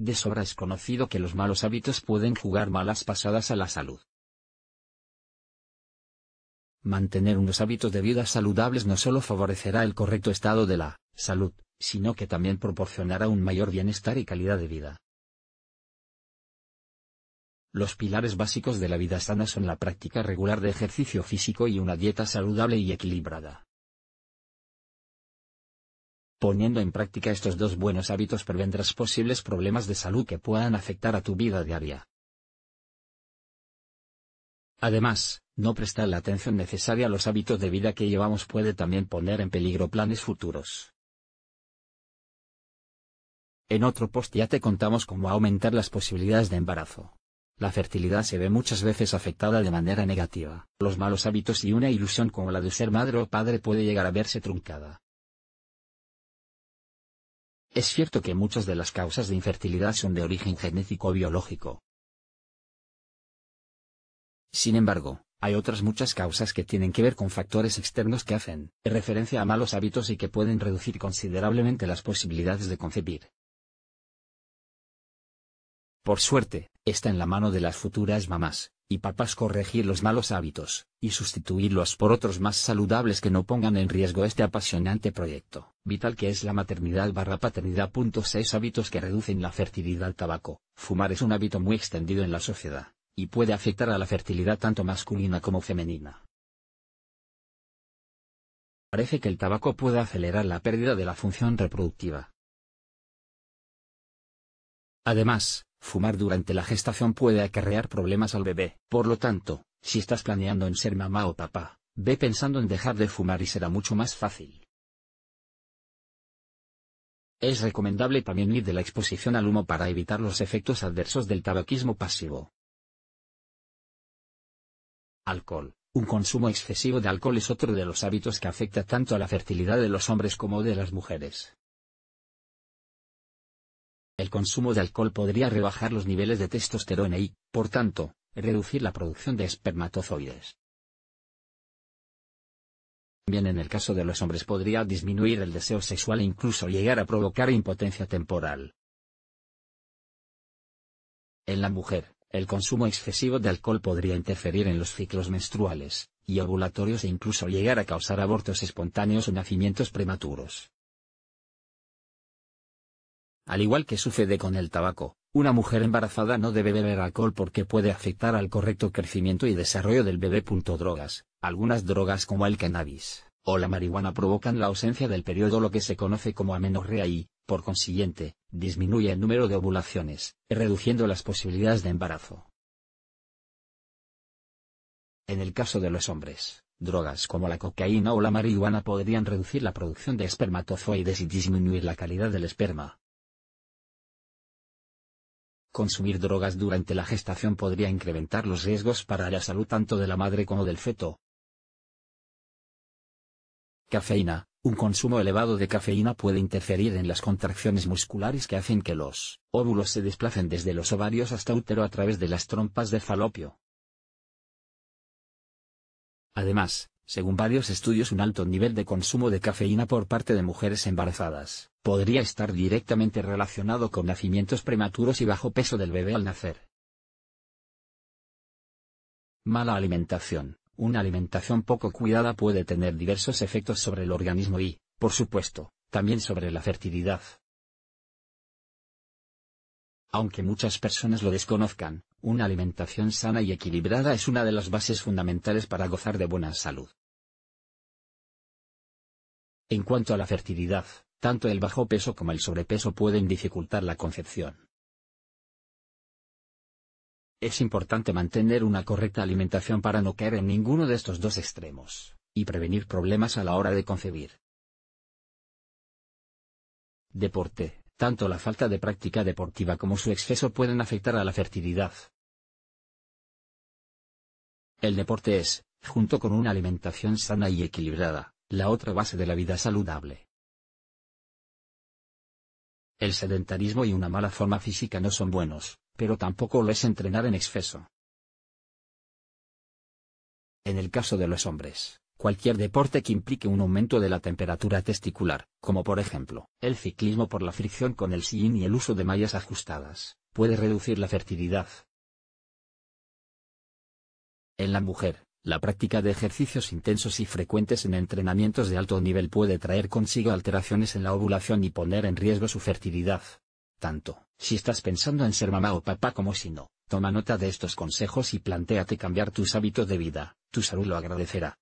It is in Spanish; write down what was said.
De sobra es conocido que los malos hábitos pueden jugar malas pasadas a la salud. Mantener unos hábitos de vida saludables no solo favorecerá el correcto estado de la salud, sino que también proporcionará un mayor bienestar y calidad de vida. Los pilares básicos de la vida sana son la práctica regular de ejercicio físico y una dieta saludable y equilibrada. Poniendo en práctica estos dos buenos hábitos prevendrás posibles problemas de salud que puedan afectar a tu vida diaria. Además, no prestar la atención necesaria a los hábitos de vida que llevamos puede también poner en peligro planes futuros. En otro post ya te contamos cómo aumentar las posibilidades de embarazo. La fertilidad se ve muchas veces afectada de manera negativa. Los malos hábitos y una ilusión como la de ser madre o padre puede llegar a verse truncada. Es cierto que muchas de las causas de infertilidad son de origen genético o biológico. Sin embargo, hay otras muchas causas que tienen que ver con factores externos que hacen referencia a malos hábitos y que pueden reducir considerablemente las posibilidades de concebir. Por suerte, está en la mano de las futuras mamás, y papás corregir los malos hábitos, y sustituirlos por otros más saludables que no pongan en riesgo este apasionante proyecto, vital que es la maternidad barra paternidad. hábitos que reducen la fertilidad al tabaco. Fumar es un hábito muy extendido en la sociedad, y puede afectar a la fertilidad tanto masculina como femenina. Parece que el tabaco puede acelerar la pérdida de la función reproductiva. Además, Fumar durante la gestación puede acarrear problemas al bebé. Por lo tanto, si estás planeando en ser mamá o papá, ve pensando en dejar de fumar y será mucho más fácil. Es recomendable también ir de la exposición al humo para evitar los efectos adversos del tabaquismo pasivo. Alcohol. Un consumo excesivo de alcohol es otro de los hábitos que afecta tanto a la fertilidad de los hombres como de las mujeres. El consumo de alcohol podría rebajar los niveles de testosterona y, por tanto, reducir la producción de espermatozoides. También en el caso de los hombres podría disminuir el deseo sexual e incluso llegar a provocar impotencia temporal. En la mujer, el consumo excesivo de alcohol podría interferir en los ciclos menstruales y ovulatorios e incluso llegar a causar abortos espontáneos o nacimientos prematuros. Al igual que sucede con el tabaco, una mujer embarazada no debe beber alcohol porque puede afectar al correcto crecimiento y desarrollo del bebé. Drogas. Algunas drogas como el cannabis o la marihuana provocan la ausencia del periodo lo que se conoce como amenorrea y, por consiguiente, disminuye el número de ovulaciones, reduciendo las posibilidades de embarazo. En el caso de los hombres, drogas como la cocaína o la marihuana podrían reducir la producción de espermatozoides y disminuir la calidad del esperma, Consumir drogas durante la gestación podría incrementar los riesgos para la salud tanto de la madre como del feto. Cafeína. Un consumo elevado de cafeína puede interferir en las contracciones musculares que hacen que los óvulos se desplacen desde los ovarios hasta útero a través de las trompas de falopio. Además, según varios estudios, un alto nivel de consumo de cafeína por parte de mujeres embarazadas podría estar directamente relacionado con nacimientos prematuros y bajo peso del bebé al nacer. Mala alimentación. Una alimentación poco cuidada puede tener diversos efectos sobre el organismo y, por supuesto, también sobre la fertilidad. Aunque muchas personas lo desconozcan, una alimentación sana y equilibrada es una de las bases fundamentales para gozar de buena salud. En cuanto a la fertilidad, tanto el bajo peso como el sobrepeso pueden dificultar la concepción. Es importante mantener una correcta alimentación para no caer en ninguno de estos dos extremos, y prevenir problemas a la hora de concebir. Deporte. Tanto la falta de práctica deportiva como su exceso pueden afectar a la fertilidad. El deporte es, junto con una alimentación sana y equilibrada, la otra base de la vida saludable. El sedentarismo y una mala forma física no son buenos, pero tampoco lo es entrenar en exceso. En el caso de los hombres, cualquier deporte que implique un aumento de la temperatura testicular, como por ejemplo, el ciclismo por la fricción con el sillín y el uso de mallas ajustadas, puede reducir la fertilidad. En la mujer, la práctica de ejercicios intensos y frecuentes en entrenamientos de alto nivel puede traer consigo alteraciones en la ovulación y poner en riesgo su fertilidad. Tanto, si estás pensando en ser mamá o papá como si no, toma nota de estos consejos y planteate cambiar tus hábitos de vida, tu salud lo agradecerá.